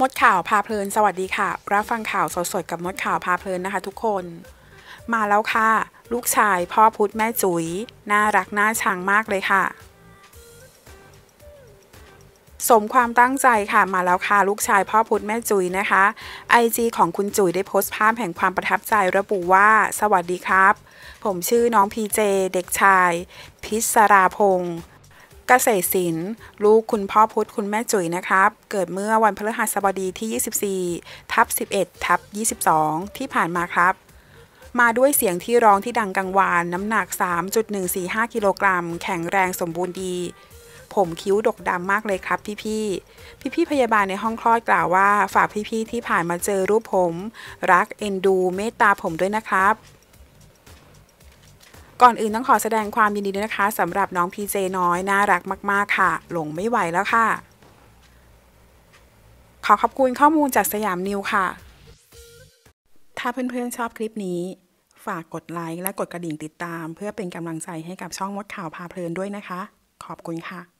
มดข่าว พาเพลินสวัสดีค่ะ รับฟังข่าวสดๆกับมดข่าวพาเพลินนะคะทุกคน มาแล้วค่ะลูกชาย พ่อพุธแม่จุย๋ย น่ารักน่าชังมากเลยค่ะ สมความตั้งใจค่ะมาแล้วค่ะลูกชายพ่อพุธแม่จุ๋ยนะคะไอจีของคุณจุ๋ยได้โพสต์ภาพแห่งความประทับใจระบุว่า สวัสดีครับ ผมชื่อน้องพีเจเด็กชาย พิศราพง์กษตรศิลป์ลูกคุณพ่อพุทธคุณแม่จุ๋ยนะครับ เกิดเมื่อวันพฤหัสบดีที่ 24 ทับ 11 ทับ 22 ที่ผ่านมาครับ มาด้วยเสียงที่ร้องที่ดังกังวาน น้ำหนัก 3.145 กิโลกรัม แข็งแรงสมบูรณ์ดี ผมคิ้วดกดำมากเลยครับพี่พี่ พี่พี่พยาบาลในห้องคลอดกล่าวว่าฝากพี่พี่ที่ผ่านมาเจอรูปผม รักเอ็นดูเมตตาผมด้วยนะครับก่อนอื่นต้องขอแสดงความยินดีด้วยนะคะสำหรับน้องพีเจน้อย น่ารักมากๆค่ะ หลงไม่ไหวแล้วค่ะ ขอขอบคุณข้อมูลจากสยามนิวค่ะ ถ้าเพื่อนๆชอบคลิปนี้ ฝากกดไลค์และกดกระดิ่งติดตาม เพื่อเป็นกำลังใจให้กับช่องมดข่าวพาเพลินด้วยนะคะ ขอบคุณค่ะ